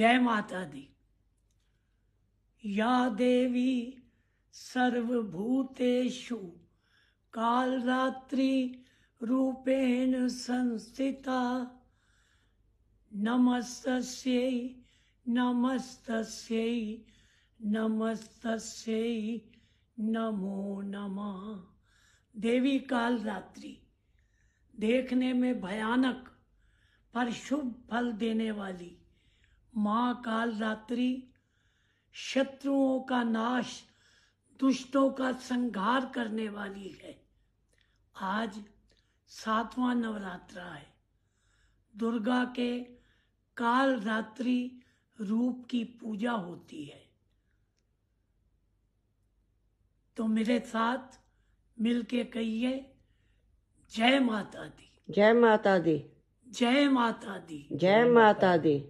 जय माता दी या देवी सर्वभूतेषु कालरात्रि रूपेण संस्थिता नमस्तस्यै नमस्तस्यै नमस्तस्यै नमो नमः देवी कालरात्रि देखने में भयानक पर शुभ फल देने वाली महाकाल रात्रि शत्रुओं का नाश दुष्टों का संघार करने वाली है आज सातवां नवरात्रा है दुर्गा के काल रात्रि रूप की पूजा होती है तो मेरे साथ मिलके कहिए जय माता दी जय माता दी जय माता दी जय माता दी